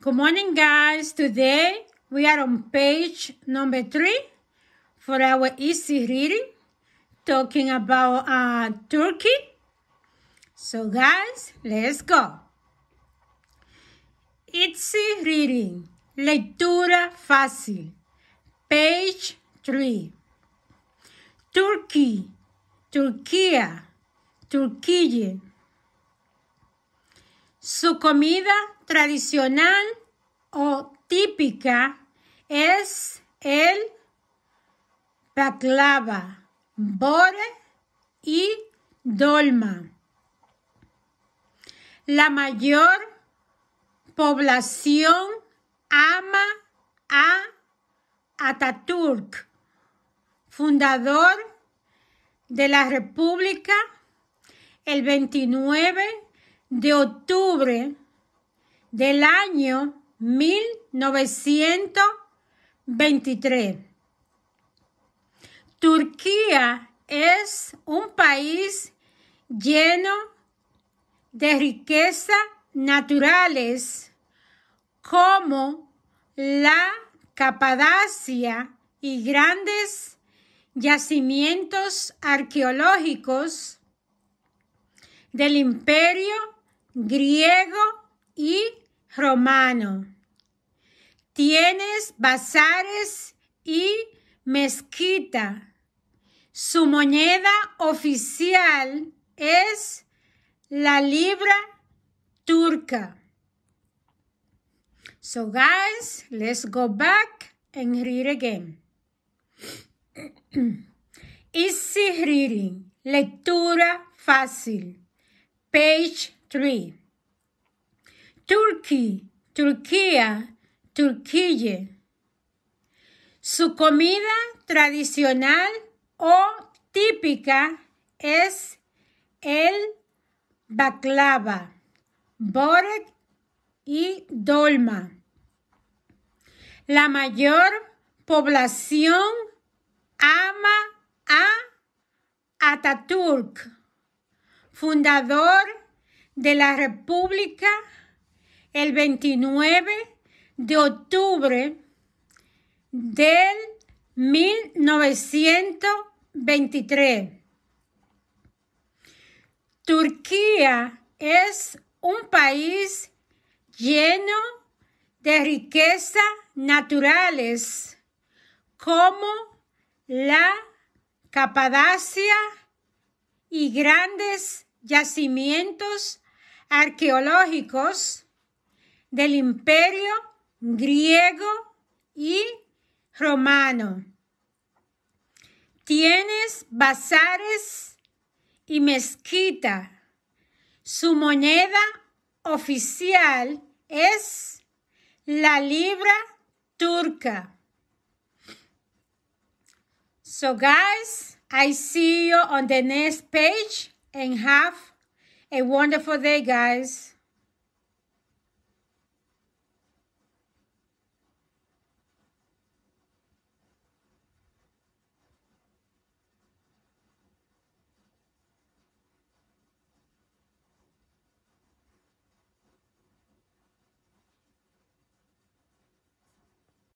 Good morning, guys. Today we are on page number three for our easy reading, talking about uh, Turkey. So, guys, let's go. Easy reading, lectura fácil, page three. Turkey, Turquía, Turquía. Su comida tradicional o típica es el baklava, bore y dolma. La mayor población ama a Ataturk, fundador de la República el 29 de octubre del año 1923. Turquía es un país lleno de riquezas naturales como la Capadacia y grandes yacimientos arqueológicos del imperio griego y romano. Tienes bazares y mezquita. Su moneda oficial es la libra turca. So guys, let's go back and read again. Easy reading, lectura fácil. Page three. Turquía, Turquille. Su comida tradicional o típica es el baklava, borek y dolma. La mayor población ama a Ataturk, fundador de la República el 29 de octubre del 1923. Turquía es un país lleno de riquezas naturales como la Capadacia y grandes yacimientos arqueológicos del imperio griego y romano. Tienes bazares y mezquita. Su moneda oficial es la libra turca. So guys, I see you on the next page and half. A wonderful day, guys.